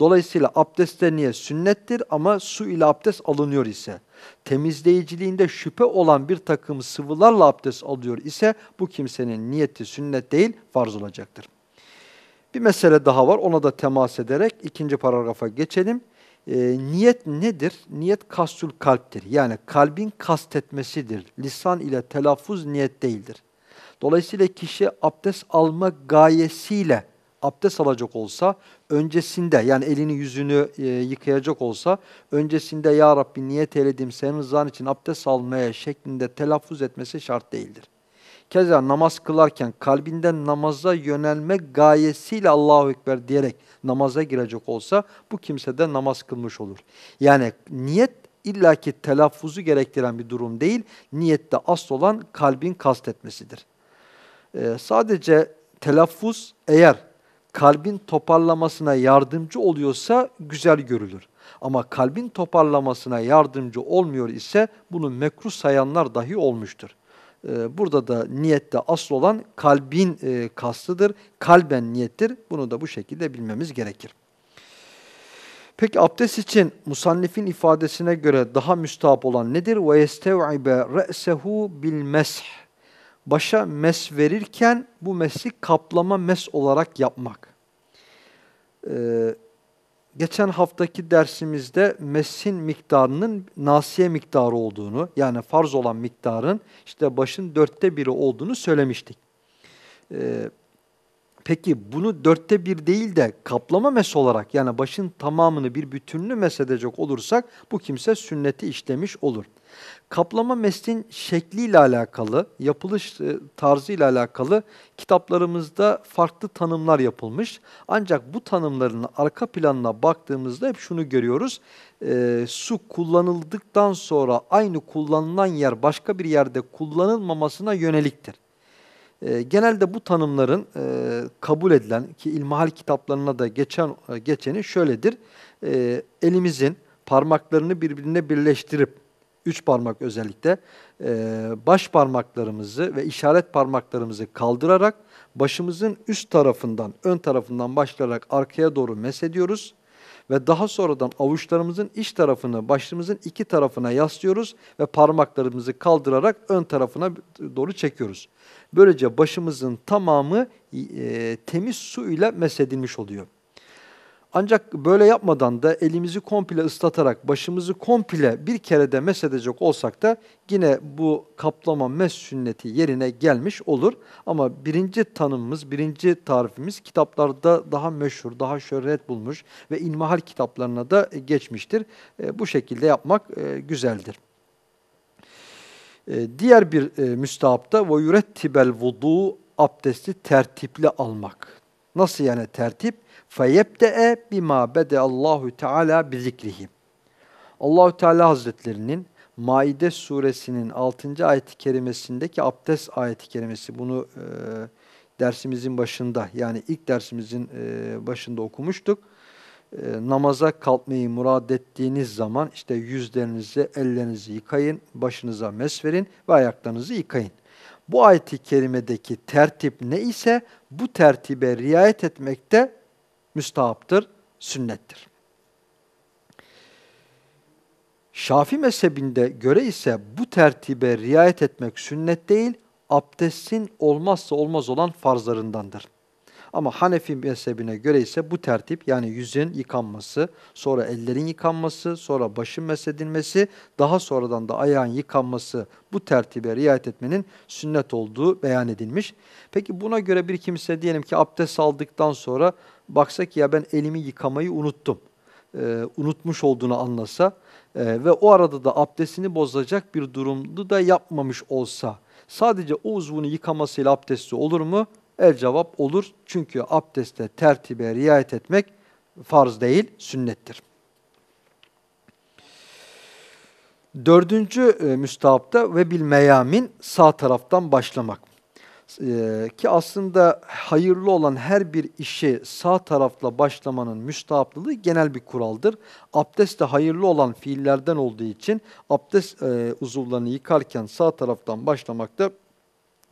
Speaker 1: Dolayısıyla abdestte niye sünnettir ama su ile abdest alınıyor ise, temizleyiciliğinde şüphe olan bir takım sıvılarla abdest alıyor ise bu kimsenin niyeti sünnet değil farz olacaktır. Bir mesele daha var ona da temas ederek ikinci paragrafa geçelim. E, niyet nedir? Niyet kastül kalptir. Yani kalbin kastetmesidir. Lisan ile telaffuz niyet değildir. Dolayısıyla kişi abdest alma gayesiyle abdest alacak olsa öncesinde yani elini yüzünü e, yıkayacak olsa öncesinde ya Rabbi niyet eyledim senin rızan için abdest almaya şeklinde telaffuz etmesi şart değildir. Keza namaz kılarken kalbinden namaza yönelme gayesiyle Allahu Ekber diyerek namaza girecek olsa bu kimse de namaz kılmış olur. Yani niyet illaki telaffuzu gerektiren bir durum değil, niyette asıl olan kalbin kastetmesidir. Ee, sadece telaffuz eğer kalbin toparlamasına yardımcı oluyorsa güzel görülür. Ama kalbin toparlamasına yardımcı olmuyor ise bunu mekruh sayanlar dahi olmuştur. Ee, burada da niyette asıl olan kalbin e, kastıdır, kalben niyettir. Bunu da bu şekilde bilmemiz gerekir. Peki abdest için musannifin ifadesine göre daha müstahap olan nedir? وَيَسْتَوْعِبَ رَأْسَهُ بِالْمَسْحِ başa mes verirken bu mesi kaplama mes olarak yapmak. Ee, geçen haftaki dersimizde mesin miktarının nasiye miktarı olduğunu yani farz olan miktarın işte başın dörtte biri olduğunu söylemiştik. Ee, Peki bunu dörtte bir değil de kaplama mes olarak yani başın tamamını bir bütünlü mesedecek olursak bu kimse sünneti işlemiş olur. Kaplama meslin şekliyle alakalı, yapılış e, tarzıyla alakalı kitaplarımızda farklı tanımlar yapılmış. Ancak bu tanımların arka planına baktığımızda hep şunu görüyoruz. E, su kullanıldıktan sonra aynı kullanılan yer başka bir yerde kullanılmamasına yöneliktir. Ee, genelde bu tanımların e, kabul edilen ki ilmahal kitaplarına da geçen e, geçeni şöyledir. E, elimizin parmaklarını birbirine birleştirip üç parmak özellikle e, baş parmaklarımızı ve işaret parmaklarımızı kaldırarak başımızın üst tarafından ön tarafından başlayarak arkaya doğru mesediyoruz. ediyoruz ve daha sonradan avuçlarımızın iç tarafını başımızın iki tarafına yaslıyoruz ve parmaklarımızı kaldırarak ön tarafına doğru çekiyoruz. Böylece başımızın tamamı e, temiz su ile mesedilmiş oluyor. Ancak böyle yapmadan da elimizi komple ıslatarak başımızı komple bir kere de mesedecek olsak da yine bu kaplama mes sünneti yerine gelmiş olur. Ama birinci tanımımız, birinci tarifimiz kitaplarda daha meşhur, daha şöhret bulmuş ve ilmihal kitaplarına da geçmiştir. E, bu şekilde yapmak e, güzeldir. E, diğer bir müstahapta ve yürettibel vudu abdesti tertipli almak. Nasıl yani tertip? feyebte'e bima bede Allahu Teala bizikrihi. Allahu Teala Hazretlerinin Maide suresinin 6. ayet-i kerimesindeki abdest ayet-i kerimesi bunu e, dersimizin başında yani ilk dersimizin e, başında okumuştuk. E, namaza kalkmayı murad ettiğiniz zaman işte yüzlerinizi, ellerinizi yıkayın, başınıza mesverin ve ayaklarınızı yıkayın. Bu ayet-i kerimedeki tertip ne ise bu tertibe riayet etmekte müstahaptır, sünnettir. Şafi mezhebinde göre ise bu tertibe riayet etmek sünnet değil, abdestin olmazsa olmaz olan farzlarındandır. Ama Hanefi mezhebine göre ise bu tertip yani yüzün yıkanması, sonra ellerin yıkanması, sonra başın mesedilmesi, daha sonradan da ayağın yıkanması bu tertibe riayet etmenin sünnet olduğu beyan edilmiş. Peki buna göre bir kimse diyelim ki abdest aldıktan sonra baksa ki ya ben elimi yıkamayı unuttum. E, unutmuş olduğunu anlasa e, ve o arada da abdestini bozacak bir durumdu da yapmamış olsa sadece o uzvunu yıkamasıyla abdesti olur mu? El cevap olur. Çünkü abdeste tertibe riayet etmek farz değil, sünnettir. Dördüncü e, müstahapta ve bil meyamin sağ taraftan başlamak. Ee, ki aslında hayırlı olan her bir işe sağ tarafla başlamanın müstahaplılığı genel bir kuraldır. Abdest de hayırlı olan fiillerden olduğu için abdest e, uzuvlarını yıkarken sağ taraftan başlamak da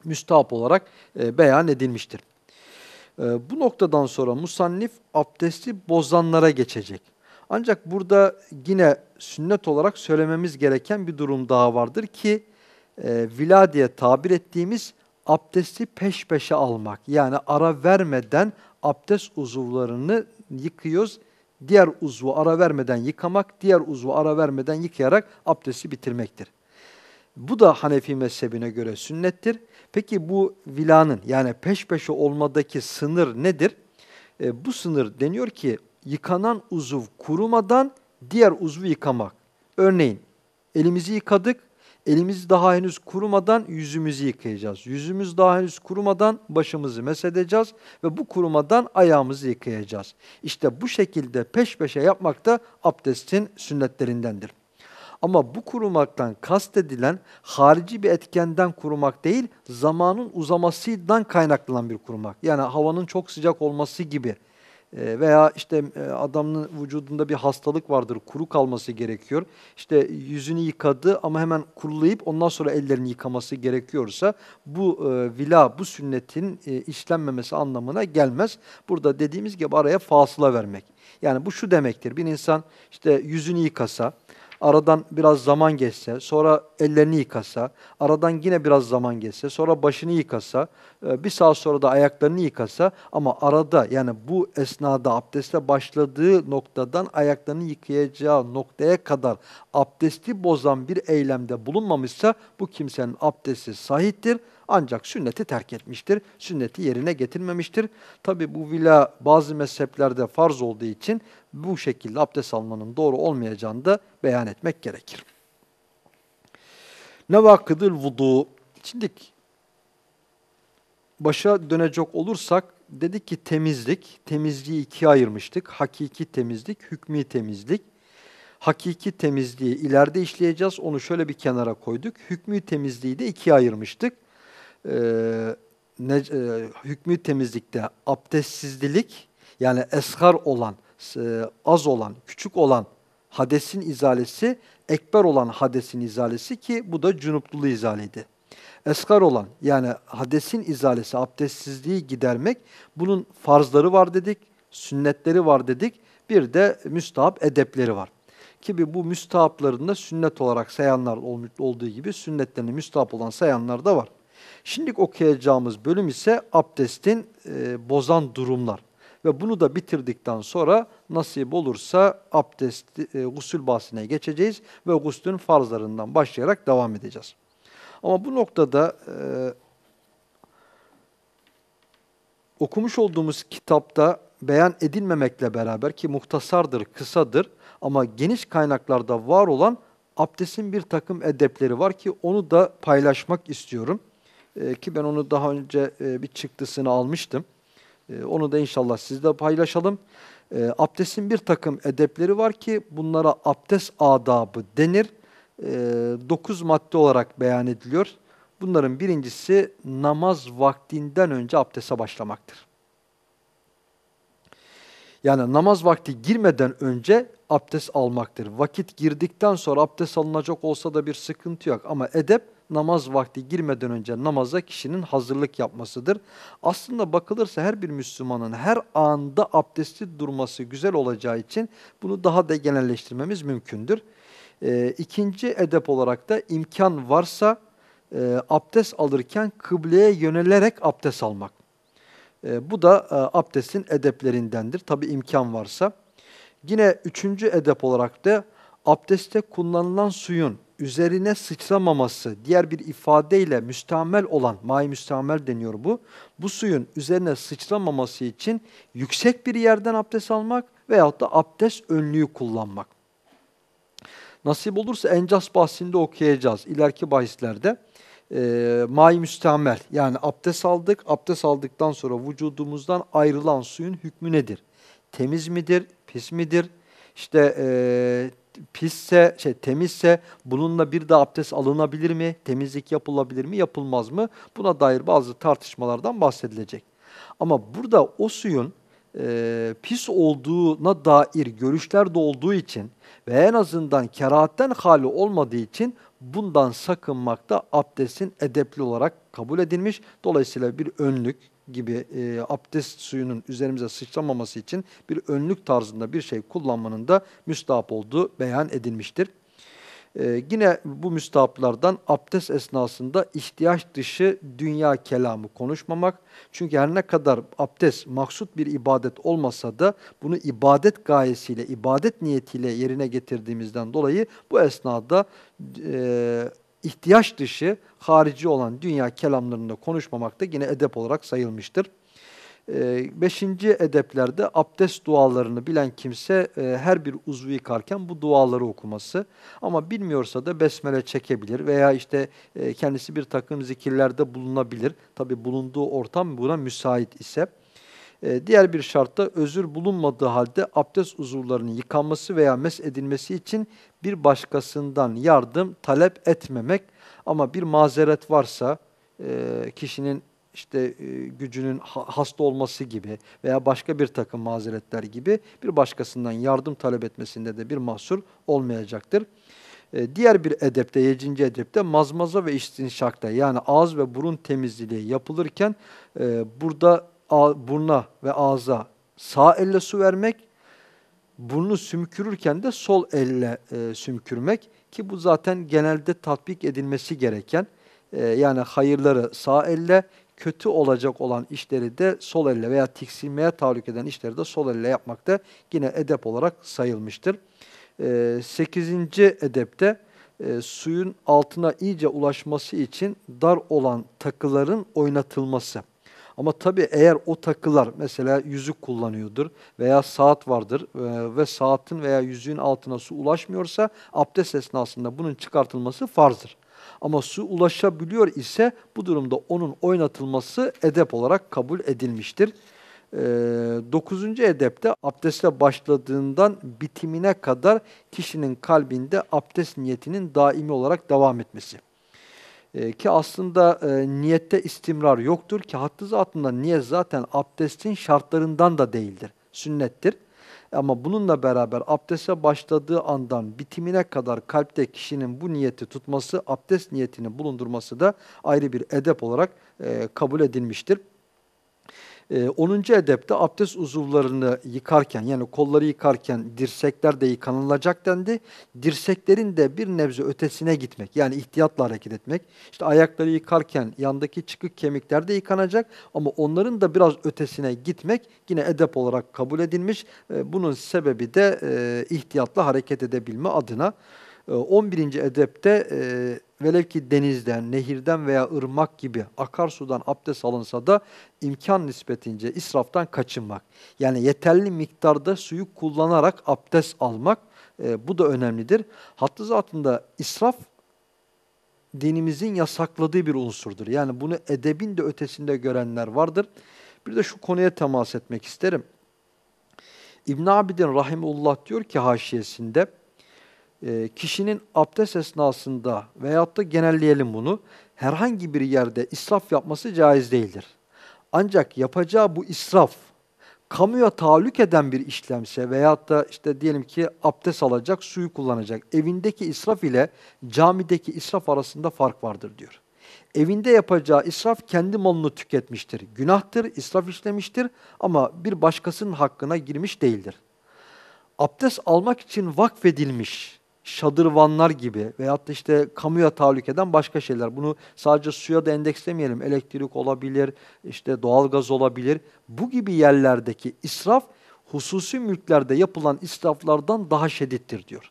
Speaker 1: müstahap olarak e, beyan edilmiştir. E, bu noktadan sonra musannif abdesti bozanlara geçecek. Ancak burada yine sünnet olarak söylememiz gereken bir durum daha vardır ki e, viladiye tabir ettiğimiz abdesti peş peşe almak yani ara vermeden abdest uzuvlarını yıkıyoruz. Diğer uzvu ara vermeden yıkamak, diğer uzvu ara vermeden yıkayarak abdesti bitirmektir. Bu da Hanefi mezhebine göre sünnettir. Peki bu vilanın yani peş peşe olmadaki sınır nedir? E, bu sınır deniyor ki yıkanan uzuv kurumadan diğer uzvu yıkamak. Örneğin elimizi yıkadık, Elimiz daha henüz kurumadan yüzümüzü yıkayacağız. Yüzümüz daha henüz kurumadan başımızı mesedeceğiz ve bu kurumadan ayağımızı yıkayacağız. İşte bu şekilde peş peşe yapmak da abdestin sünnetlerindendir. Ama bu kurumaktan kastedilen harici bir etkenden kurumak değil, zamanın uzamasından kaynaklanan bir kurumak. Yani havanın çok sıcak olması gibi ee, veya işte e, adamın vücudunda bir hastalık vardır, kuru kalması gerekiyor. İşte yüzünü yıkadı ama hemen kurulayıp ondan sonra ellerini yıkaması gerekiyorsa bu e, vila, bu sünnetin e, işlenmemesi anlamına gelmez. Burada dediğimiz gibi araya fasıla vermek. Yani bu şu demektir, bir insan işte yüzünü yıkasa, aradan biraz zaman geçse, sonra ellerini yıkasa, aradan yine biraz zaman geçse, sonra başını yıkasa, e, bir saat sonra da ayaklarını yıkasa ama arada yani bu esnada abdeste başladığı noktadan ayaklarını yıkayacağı noktaya kadar abdesti bozan bir eylemde bulunmamışsa bu kimsenin abdesti sahiptir. Ancak sünneti terk etmiştir. Sünneti yerine getirmemiştir. Tabi bu vila bazı mezheplerde farz olduğu için bu şekilde abdest almanın doğru olmayacağını da beyan etmek gerekir. Nevakıdıl vudu. Şimdi başa dönecek olursak dedik ki temizlik, temizliği ikiye ayırmıştık. Hakiki temizlik, hükmü temizlik. Hakiki temizliği ileride işleyeceğiz. Onu şöyle bir kenara koyduk. Hükmü temizliği de ikiye ayırmıştık. Ee, ne, e, hükmü temizlikte abdestsizlik yani eskar olan e, az olan, küçük olan hadesin izalesi, ekber olan hadesin izalesi ki bu da cunupluluğu izaleydi. Eskar olan yani hadesin izalesi, abdestsizliği gidermek, bunun farzları var dedik, sünnetleri var dedik, bir de müstahap edepleri var. Ki bu müstahaplarında sünnet olarak sayanlar olduğu gibi sünnetlerini müstahap olan sayanlar da var. Şimdi okuyacağımız bölüm ise abdestin e, bozan durumlar. Ve bunu da bitirdikten sonra nasip olursa abdest, e, gusül bahsine geçeceğiz ve guslün farzlarından başlayarak devam edeceğiz. Ama bu noktada e, okumuş olduğumuz kitapta beyan edilmemekle beraber ki muhtasardır, kısadır ama geniş kaynaklarda var olan abdestin bir takım edepleri var ki onu da paylaşmak istiyorum. Ee, ki ben onu daha önce e, bir çıktısını almıştım. Ee, onu da inşallah sizle paylaşalım. E, abdestin bir takım edepleri var ki bunlara abdest adabı denir. Ee, dokuz madde olarak beyan ediliyor. Bunların birincisi namaz vaktinden önce abdese başlamaktır. Yani namaz vakti girmeden önce abdest almaktır. Vakit girdikten sonra abdest alınacak olsa da bir sıkıntı yok. Ama edep namaz vakti girmeden önce namaza kişinin hazırlık yapmasıdır. Aslında bakılırsa her bir Müslümanın her anda abdestli durması güzel olacağı için bunu daha da genelleştirmemiz mümkündür. E, ikinci edep olarak da imkan varsa e, abdest alırken kıbleye yönelerek abdest almak. E, bu da e, abdestin edeplerindendir. Tabi imkan varsa. Yine üçüncü edep olarak da abdeste kullanılan suyun üzerine sıçramaması, diğer bir ifadeyle müstamel olan, may müstamel deniyor bu, bu suyun üzerine sıçramaması için yüksek bir yerden abdest almak veyahut da abdest önlüğü kullanmak. Nasip olursa Encas bahsinde okuyacağız ileriki bahislerde. E, ee, may müstamel yani abdest aldık, abdest aldıktan sonra vücudumuzdan ayrılan suyun hükmü nedir? Temiz midir, pis midir? İşte e, pisse, şey temizse bununla bir de abdest alınabilir mi? Temizlik yapılabilir mi? Yapılmaz mı? Buna dair bazı tartışmalardan bahsedilecek. Ama burada o suyun e, pis olduğuna dair görüşler de olduğu için ve en azından kerahatten hali olmadığı için bundan sakınmak da abdestin edepli olarak kabul edilmiş. Dolayısıyla bir önlük, gibi e, abdest suyunun üzerimize sıçramaması için bir önlük tarzında bir şey kullanmanın da müstahap olduğu beyan edilmiştir. Ee, yine bu müstahaplardan abdest esnasında ihtiyaç dışı dünya kelamı konuşmamak. Çünkü her ne kadar abdest maksut bir ibadet olmasa da bunu ibadet gayesiyle, ibadet niyetiyle yerine getirdiğimizden dolayı bu esnada e, ihtiyaç dışı harici olan dünya kelamlarında konuşmamak da yine edep olarak sayılmıştır. E, beşinci edeplerde abdest dualarını bilen kimse e, her bir uzvu yıkarken bu duaları okuması. Ama bilmiyorsa da besmele çekebilir veya işte e, kendisi bir takım zikirlerde bulunabilir. Tabi bulunduğu ortam buna müsait ise. Ee, diğer bir şartta özür bulunmadığı halde abdest uzuvlarının yıkanması veya mes edilmesi için bir başkasından yardım talep etmemek. Ama bir mazeret varsa e, kişinin işte e, gücünün hasta olması gibi veya başka bir takım mazeretler gibi bir başkasından yardım talep etmesinde de bir mahsur olmayacaktır. E, diğer bir edepte, yedinci edepte mazmaza ve iştinşakta yani ağız ve burun temizliği yapılırken e, burada burna ve ağza sağ elle su vermek, burnu sümkürürken de sol elle e, sümkürmek ki bu zaten genelde tatbik edilmesi gereken e, yani hayırları sağ elle, kötü olacak olan işleri de sol elle veya tiksilmeye tahallük eden işleri de sol elle yapmak da yine edep olarak sayılmıştır. E, 8. edepte e, suyun altına iyice ulaşması için dar olan takıların oynatılması. Ama tabii eğer o takılar mesela yüzük kullanıyordur veya saat vardır e, ve saatin veya yüzüğün altına su ulaşmıyorsa abdest esnasında bunun çıkartılması farzdır. Ama su ulaşabiliyor ise bu durumda onun oynatılması edep olarak kabul edilmiştir. E, dokuzuncu edepte abdestle başladığından bitimine kadar kişinin kalbinde abdest niyetinin daimi olarak devam etmesi. Ee, ki aslında e, niyette istimrar yoktur ki hattı zatında niyet zaten abdestin şartlarından da değildir. Sünnettir. Ama bununla beraber abdeste başladığı andan bitimine kadar kalpte kişinin bu niyeti tutması, abdest niyetini bulundurması da ayrı bir edep olarak e, kabul edilmiştir. E, ee, 10. edepte abdest uzuvlarını yıkarken yani kolları yıkarken dirsekler de yıkanılacak dendi. Dirseklerin de bir nebze ötesine gitmek yani ihtiyatla hareket etmek. İşte ayakları yıkarken yandaki çıkık kemikler de yıkanacak ama onların da biraz ötesine gitmek yine edep olarak kabul edilmiş. E, bunun sebebi de e, ihtiyatla hareket edebilme adına. 11. Ee, edepte e, velev ki denizden, nehirden veya ırmak gibi akarsudan abdest alınsa da imkan nispetince israftan kaçınmak. Yani yeterli miktarda suyu kullanarak abdest almak e, bu da önemlidir. Hattı zatında israf dinimizin yasakladığı bir unsurdur. Yani bunu edebin de ötesinde görenler vardır. Bir de şu konuya temas etmek isterim. İbn Abidin Rahimullah diyor ki haşiyesinde e, kişinin abdest esnasında veyahut da genelleyelim bunu, herhangi bir yerde israf yapması caiz değildir. Ancak yapacağı bu israf, kamuya tahallük eden bir işlemse veyahut da işte diyelim ki abdest alacak, suyu kullanacak, evindeki israf ile camideki israf arasında fark vardır diyor. Evinde yapacağı israf kendi malını tüketmiştir. Günahtır, israf işlemiştir ama bir başkasının hakkına girmiş değildir. Abdest almak için vakfedilmiş şadırvanlar gibi veyahut da işte kamuya tahallük eden başka şeyler. Bunu sadece suya da endekslemeyelim. Elektrik olabilir, işte doğalgaz olabilir. Bu gibi yerlerdeki israf hususi mülklerde yapılan israflardan daha şiddettir diyor.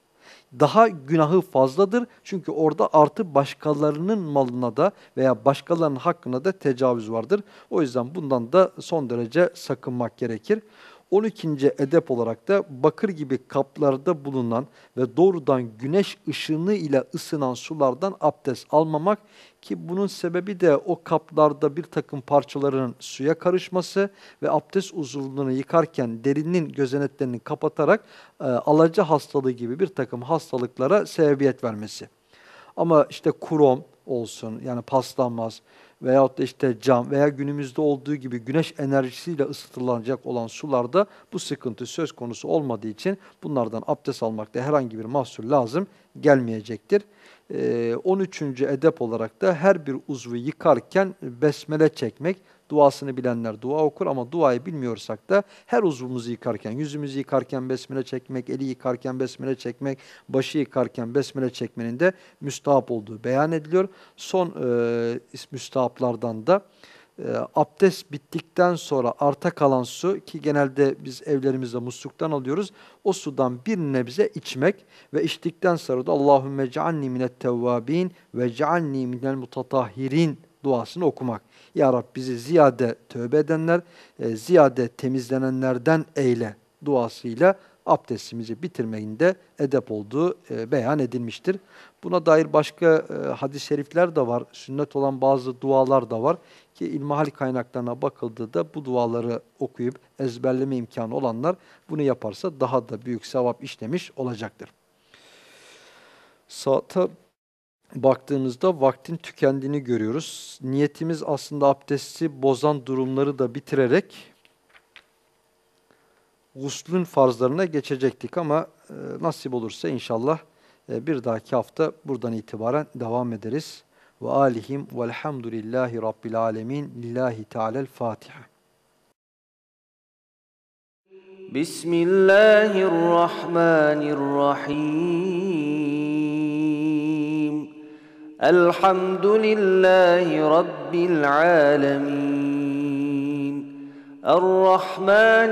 Speaker 1: Daha günahı fazladır çünkü orada artı başkalarının malına da veya başkalarının hakkına da tecavüz vardır. O yüzden bundan da son derece sakınmak gerekir. 12. edep olarak da bakır gibi kaplarda bulunan ve doğrudan güneş ışını ile ısınan sulardan abdest almamak ki bunun sebebi de o kaplarda bir takım parçaların suya karışması ve abdest uzuvunu yıkarken derinin gözeneklerini kapatarak e, alaca hastalığı gibi bir takım hastalıklara sebebiyet vermesi. Ama işte krom olsun yani paslanmaz, veyahut da işte cam veya günümüzde olduğu gibi güneş enerjisiyle ısıtılacak olan sularda bu sıkıntı söz konusu olmadığı için bunlardan abdest almakta herhangi bir mahsur lazım gelmeyecektir. 13. Ee, edep olarak da her bir uzvu yıkarken besmele çekmek, Duasını bilenler dua okur ama duayı bilmiyorsak da her uzvumuzu yıkarken, yüzümüzü yıkarken besmele çekmek, eli yıkarken besmele çekmek, başı yıkarken besmele çekmenin de müstahap olduğu beyan ediliyor. Son e, müstahaplardan da e, abdest bittikten sonra arta kalan su ki genelde biz evlerimizde musluktan alıyoruz. O sudan bir nebze içmek ve içtikten sonra da Allahümme cealni minet tevvabin ve cealni minel mutatahhirin duasını okumak. Ya Rab bizi ziyade tövbe edenler, e, ziyade temizlenenlerden eyle duasıyla abdestimizi bitirmeyinde edep olduğu e, beyan edilmiştir. Buna dair başka e, hadis-i şerifler de var, sünnet olan bazı dualar da var ki ilmihal kaynaklarına da bu duaları okuyup ezberleme imkanı olanlar bunu yaparsa daha da büyük sevap işlemiş olacaktır. Sağ baktığımızda vaktin tükendiğini görüyoruz. Niyetimiz aslında abdesti bozan durumları da bitirerek guslün farzlarına geçecektik ama e, nasip olursa inşallah e, bir dahaki hafta buradan itibaren devam ederiz. Ve alihim velhamdülillahi rabbil alemin lillahi teala'l Fatiha. Bismillahirrahmanirrahim. الحمد لله رب العالمين الرحمن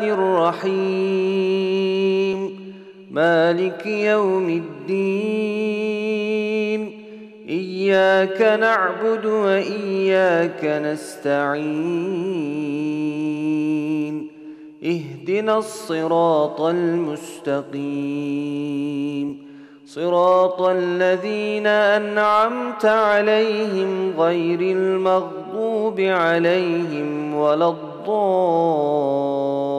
Speaker 1: الرحيم مالك يوم الدين اياك نعبد واياك نستعين اهدنا الصراط المستقيم صراط الذين انعمت عليهم غير المغضوب عليهم ولا الضالين